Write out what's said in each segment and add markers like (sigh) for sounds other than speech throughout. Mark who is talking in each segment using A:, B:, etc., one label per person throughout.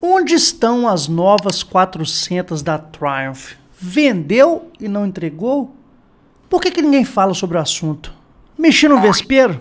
A: Onde estão as novas 400 da Triumph? Vendeu e não entregou? Por que, que ninguém fala sobre o assunto? Mexi no vespeiro?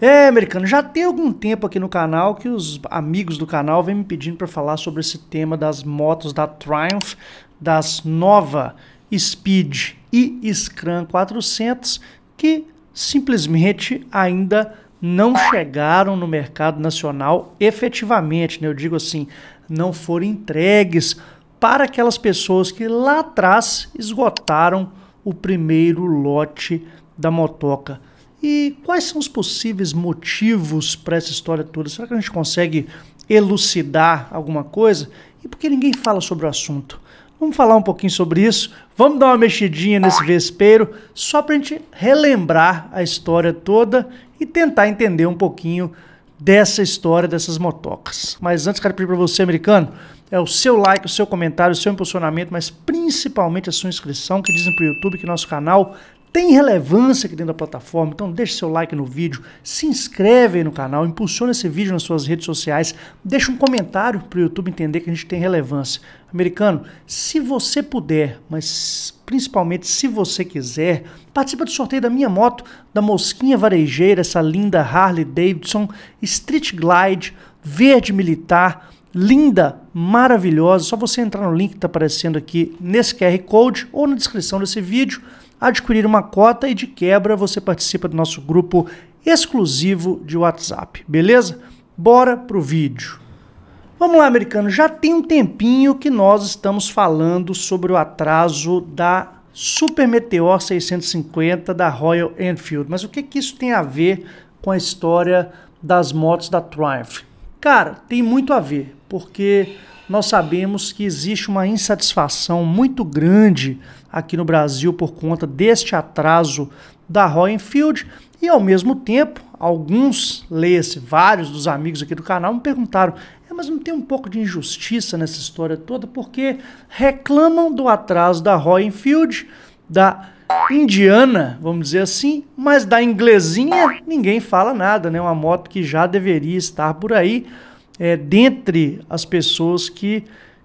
A: É, americano, já tem algum tempo aqui no canal que os amigos do canal vêm me pedindo para falar sobre esse tema das motos da Triumph, das nova Speed e Scrum 400 que simplesmente ainda não chegaram no mercado nacional efetivamente, né? eu digo assim, não foram entregues para aquelas pessoas que lá atrás esgotaram o primeiro lote da motoca. E quais são os possíveis motivos para essa história toda? Será que a gente consegue elucidar alguma coisa? E por que ninguém fala sobre o assunto? Vamos falar um pouquinho sobre isso. Vamos dar uma mexidinha nesse vespeiro, só para a gente relembrar a história toda e tentar entender um pouquinho dessa história dessas motocas. Mas antes, quero pedir para você, americano, é o seu like, o seu comentário, o seu impulsionamento, mas principalmente a sua inscrição, que dizem para o YouTube que nosso canal tem relevância aqui dentro da plataforma, então deixe seu like no vídeo, se inscreve aí no canal, impulsiona esse vídeo nas suas redes sociais, deixa um comentário para o YouTube entender que a gente tem relevância. Americano, se você puder, mas principalmente se você quiser, participa do sorteio da minha moto, da Mosquinha Varejeira, essa linda Harley Davidson Street Glide, verde militar, linda, maravilhosa. Só você entrar no link que está aparecendo aqui nesse QR Code ou na descrição desse vídeo, adquirir uma cota e de quebra você participa do nosso grupo exclusivo de WhatsApp, beleza? Bora pro vídeo. Vamos lá, americano. Já tem um tempinho que nós estamos falando sobre o atraso da Super Meteor 650 da Royal Enfield. Mas o que, que isso tem a ver com a história das motos da Triumph? Cara, tem muito a ver, porque nós sabemos que existe uma insatisfação muito grande aqui no Brasil por conta deste atraso da Royal Enfield e ao mesmo tempo alguns, leia-se, vários dos amigos aqui do canal me perguntaram mas não tem um pouco de injustiça nessa história toda, porque reclamam do atraso da Roy Enfield, da indiana, vamos dizer assim, mas da inglesinha ninguém fala nada, né? Uma moto que já deveria estar por aí, é, dentre as pessoas que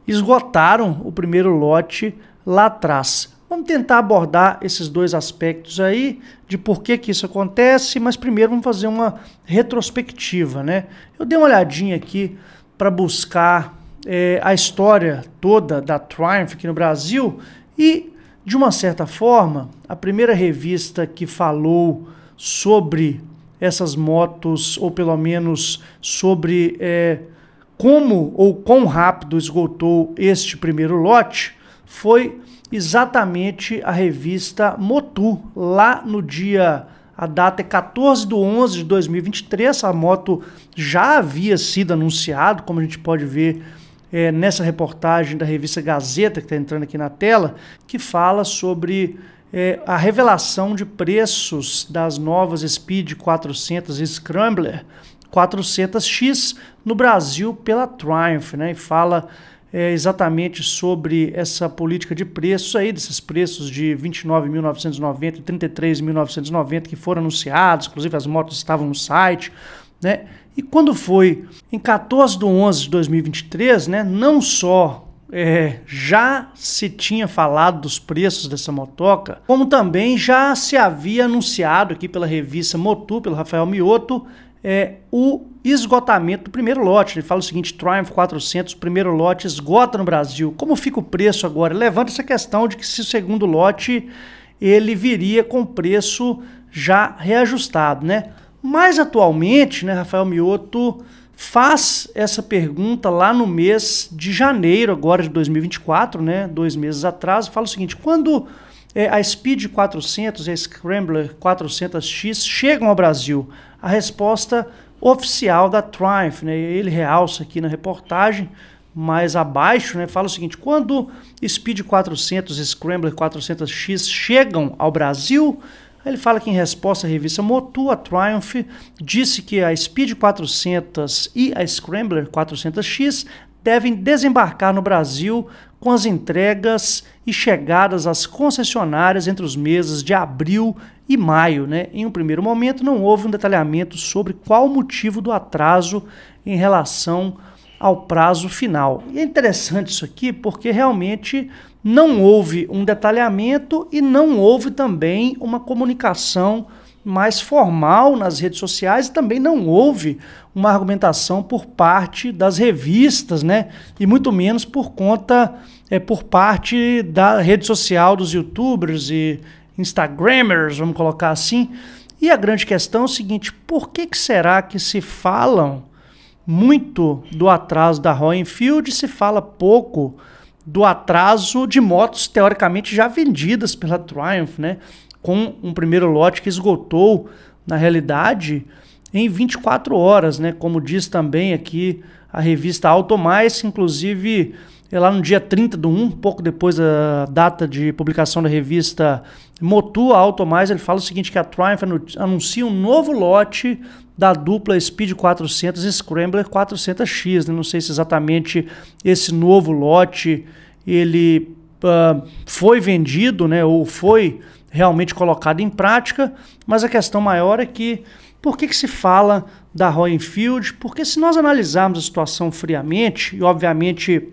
A: esgotaram o primeiro lote lá atrás. Vamos tentar abordar esses dois aspectos aí, de por que, que isso acontece, mas primeiro vamos fazer uma retrospectiva, né? Eu dei uma olhadinha aqui para buscar é, a história toda da Triumph aqui no Brasil e, de uma certa forma, a primeira revista que falou sobre essas motos, ou pelo menos sobre é, como ou quão rápido esgotou este primeiro lote, foi exatamente a revista Motu, lá no dia a data é 14 de 11 de 2023. A moto já havia sido anunciada, como a gente pode ver é, nessa reportagem da revista Gazeta, que está entrando aqui na tela, que fala sobre é, a revelação de preços das novas Speed 400 e Scrambler 400X no Brasil pela Triumph, né? E fala é, exatamente sobre essa política de preços aí, desses preços de 29.990 e 33.990 que foram anunciados, inclusive as motos estavam no site, né? E quando foi em 14 de 11 de 2023, né, não só é, já se tinha falado dos preços dessa motoca, como também já se havia anunciado aqui pela revista Motu, pelo Rafael Mioto, é, o esgotamento do primeiro lote. Ele fala o seguinte: Triumph 400, primeiro lote esgota no Brasil. Como fica o preço agora? levanta essa questão de que se o segundo lote ele viria com preço já reajustado, né? Mas atualmente, né, Rafael Mioto faz essa pergunta lá no mês de janeiro agora de 2024, né, dois meses atrás, fala o seguinte: quando é, a Speed 400 e a Scrambler 400X chegam ao Brasil? A resposta oficial da Triumph. Né? Ele realça aqui na reportagem, mais abaixo, né, fala o seguinte: quando Speed 400 e Scrambler 400X chegam ao Brasil, ele fala que em resposta à revista Motu, a Triumph disse que a Speed 400 e a Scrambler 400X devem desembarcar no Brasil com as entregas e chegadas às concessionárias entre os meses de abril e maio. Né? Em um primeiro momento, não houve um detalhamento sobre qual o motivo do atraso em relação ao prazo final. E é interessante isso aqui porque realmente não houve um detalhamento e não houve também uma comunicação mais formal nas redes sociais e também não houve uma argumentação por parte das revistas, né? E muito menos por conta, é, por parte da rede social dos youtubers e instagramers, vamos colocar assim. E a grande questão é o seguinte, por que, que será que se falam muito do atraso da Royal Field e se fala pouco do atraso de motos teoricamente já vendidas pela Triumph, né? com um primeiro lote que esgotou, na realidade, em 24 horas, né? Como diz também aqui a revista Mais, inclusive é lá no dia 30 do 1, pouco depois da data de publicação da revista Motu Mais, ele fala o seguinte, que a Triumph anuncia um novo lote da dupla Speed 400 e Scrambler 400X. Né? Não sei se exatamente esse novo lote ele uh, foi vendido né? ou foi realmente colocado em prática, mas a questão maior é que por que, que se fala da Royal Enfield? Porque se nós analisarmos a situação friamente, e obviamente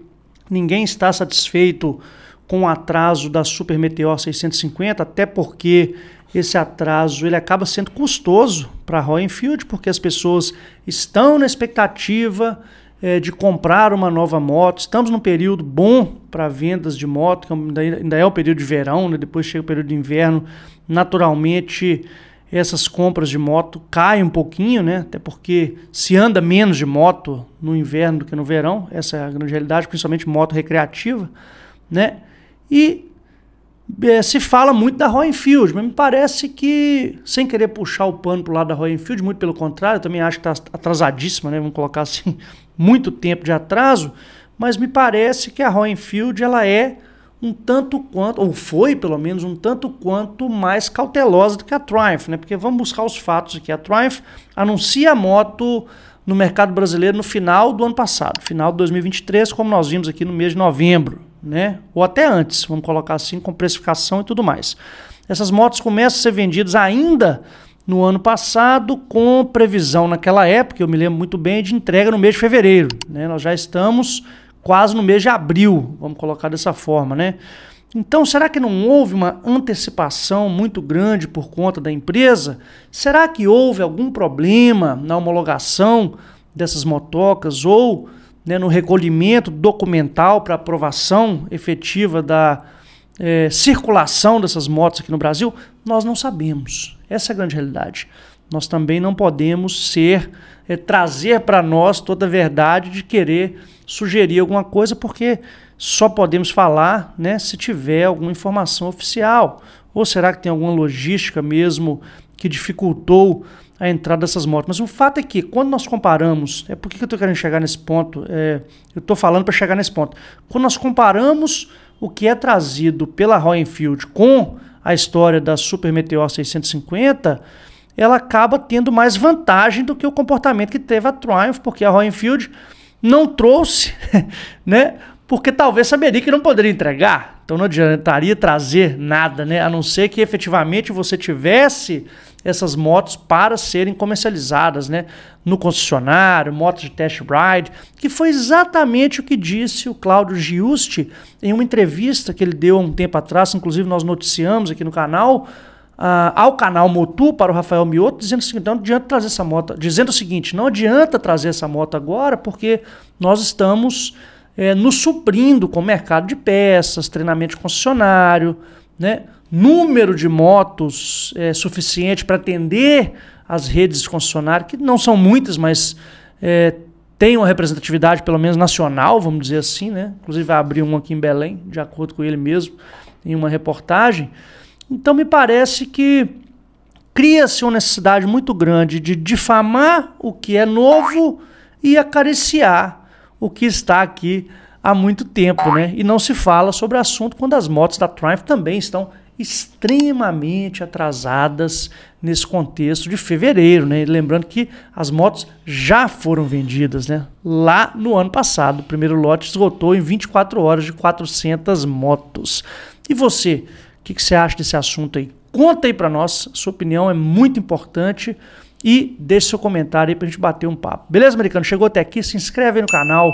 A: ninguém está satisfeito com o atraso da Super Meteor 650, até porque esse atraso ele acaba sendo custoso para a Royal Enfield, porque as pessoas estão na expectativa é, de comprar uma nova moto. Estamos num período bom para vendas de moto, que é ainda, ainda é o período de verão, né? depois chega o período de inverno. Naturalmente, essas compras de moto caem um pouquinho, né? até porque se anda menos de moto no inverno do que no verão, essa é a grande realidade, principalmente moto recreativa. Né? E é, se fala muito da Royal Enfield, mas me parece que, sem querer puxar o pano para o lado da Royal Enfield, muito pelo contrário, eu também acho que está atrasadíssima, né? vamos colocar assim, muito tempo de atraso, mas me parece que a Roenfield ela é um tanto quanto, ou foi pelo menos um tanto quanto mais cautelosa do que a Triumph, né? Porque vamos buscar os fatos aqui. A Triumph anuncia a moto no mercado brasileiro no final do ano passado, final de 2023, como nós vimos aqui no mês de novembro, né? Ou até antes, vamos colocar assim, com precificação e tudo mais. Essas motos começam a ser vendidas ainda no ano passado, com previsão naquela época, eu me lembro muito bem, de entrega no mês de fevereiro. Né? Nós já estamos quase no mês de abril, vamos colocar dessa forma, né? Então, será que não houve uma antecipação muito grande por conta da empresa? Será que houve algum problema na homologação dessas motocas ou né, no recolhimento documental para aprovação efetiva da, é, circulação dessas motos aqui no Brasil, nós não sabemos. Essa é a grande realidade. Nós também não podemos ser é, trazer para nós toda a verdade de querer sugerir alguma coisa, porque só podemos falar né, se tiver alguma informação oficial. Ou será que tem alguma logística mesmo que dificultou a entrada dessas motos. Mas o fato é que, quando nós comparamos, é por que eu estou querendo chegar nesse ponto, é, eu estou falando para chegar nesse ponto. Quando nós comparamos o que é trazido pela Roenfield com a história da Super Meteor 650, ela acaba tendo mais vantagem do que o comportamento que teve a Triumph, porque a Roenfield não trouxe, (laughs) né? Porque talvez saberia que não poderia entregar. Então não adiantaria trazer nada, né? A não ser que efetivamente você tivesse essas motos para serem comercializadas né, no concessionário, motos de test ride, que foi exatamente o que disse o Cláudio Giusti em uma entrevista que ele deu há um tempo atrás, inclusive nós noticiamos aqui no canal, uh, ao canal Motu para o Rafael Mioto, dizendo o seguinte, não adianta trazer essa moto, dizendo o seguinte, não adianta trazer essa moto agora, porque nós estamos é, nos suprindo com o mercado de peças, treinamento de concessionário, né? número de motos é, suficiente para atender as redes concessionárias, que não são muitas, mas é, tem uma representatividade, pelo menos nacional, vamos dizer assim, né? Inclusive vai abrir um aqui em Belém, de acordo com ele mesmo, em uma reportagem. Então me parece que cria-se uma necessidade muito grande de difamar o que é novo e acariciar o que está aqui há muito tempo, né? E não se fala sobre o assunto quando as motos da Triumph também estão extremamente atrasadas nesse contexto de fevereiro, né? Lembrando que as motos já foram vendidas, né? Lá no ano passado, o primeiro lote esgotou em 24 horas de 400 motos. E você, o que, que, você acha desse assunto aí? Conta aí para nós, sua opinião é muito importante e deixe seu comentário aí pra gente bater um papo. Beleza, americano? Chegou até aqui, se inscreve aí no canal,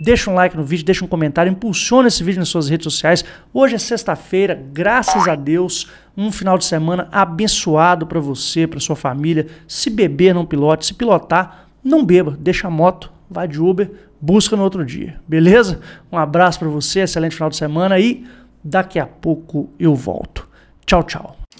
A: deixa um like no vídeo, deixa um comentário, impulsiona esse vídeo nas suas redes sociais. Hoje é sexta-feira, graças a Deus, um final de semana abençoado para você, para sua família. Se beber, não pilote. Se pilotar, não beba, deixa a moto, vai de Uber, busca no outro dia. Beleza? Um abraço para você, excelente final de semana e daqui a pouco eu volto. Tchau, tchau.